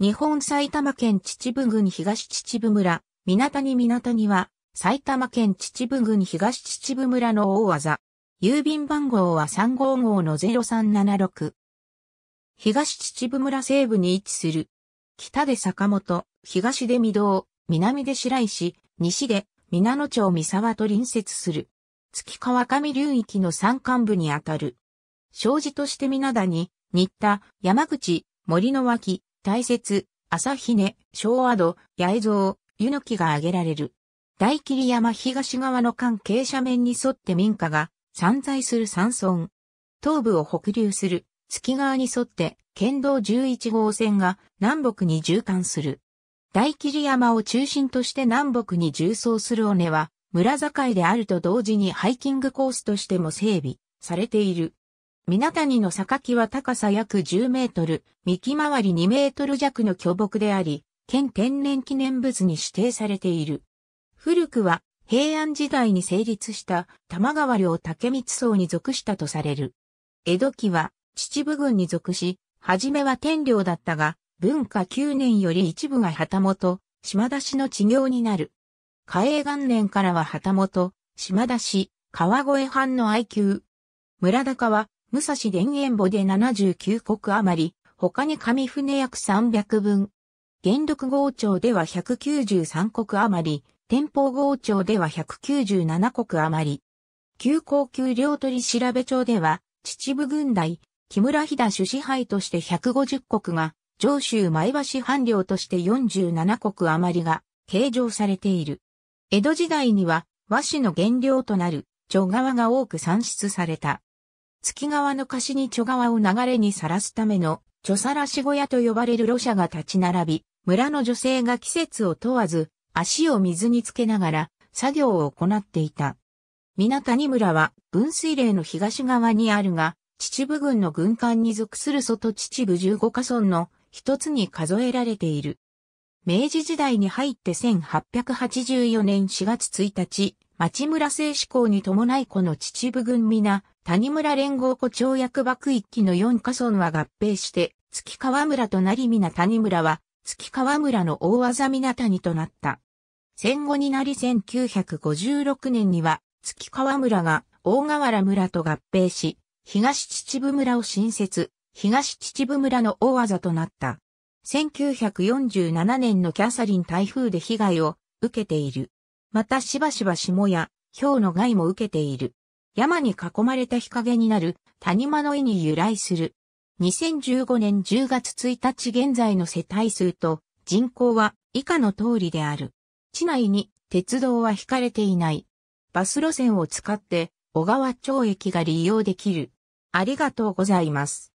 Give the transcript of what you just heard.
日本埼玉県秩父郡東秩父村、港に港には、埼玉県秩父郡東秩父村の大技。郵便番号は355の0376。東秩父村西部に位置する。北で坂本、東で御堂、南で白石、西で皆野町三沢と隣接する。月川上流域の山間部にあたる。障子として皆田に、新田、山口、森の脇、大雪、朝日根、昭和度八重像、湯の木が挙げられる。大霧山東側の関係斜面に沿って民家が散在する山村。東部を北流する月川に沿って県道11号線が南北に縦貫する。大霧山を中心として南北に縦走する尾根は村境であると同時にハイキングコースとしても整備されている。港谷の榊は高さ約10メートル、幹回り2メートル弱の巨木であり、県天然記念物に指定されている。古くは平安時代に成立した玉川領竹光荘に属したとされる。江戸期は秩父郡に属し、はじめは天領だったが、文化9年より一部が旗本、島出しの地業になる。嘉永元年からは旗本、島出し、川越藩の愛宮。村高は武蔵田言簿で79国余り、他に上船約300分。元禄号庁では193国余り、天保号庁では197国余り。旧高級領取調べ庁では、秩父軍代、木村飛田主支配として150国が、上州前橋藩領として47国余りが、計上されている。江戸時代には、和紙の原料となる、町側が多く産出された。月川の貸しに貯川を流れにさらすための、貯さらし小屋と呼ばれる路車が立ち並び、村の女性が季節を問わず、足を水につけながら、作業を行っていた。港谷村は、分水嶺の東側にあるが、秩父郡の軍艦に属する外秩父15カ村の一つに数えられている。明治時代に入って1884年4月1日、町村製志向に伴いこの秩父郡皆、谷村連合湖町役場区期の四カ村は合併して、月川村となり皆谷村は、月川村の大技皆谷となった。戦後になり1956年には、月川村が大河原村と合併し、東秩父村を新設、東秩父村の大技となった。1947年のキャサリン台風で被害を受けている。またしばしば下や、氷の害も受けている。山に囲まれた日陰になる谷間の絵に由来する。2015年10月1日現在の世帯数と人口は以下の通りである。地内に鉄道は引かれていない。バス路線を使って小川町駅が利用できる。ありがとうございます。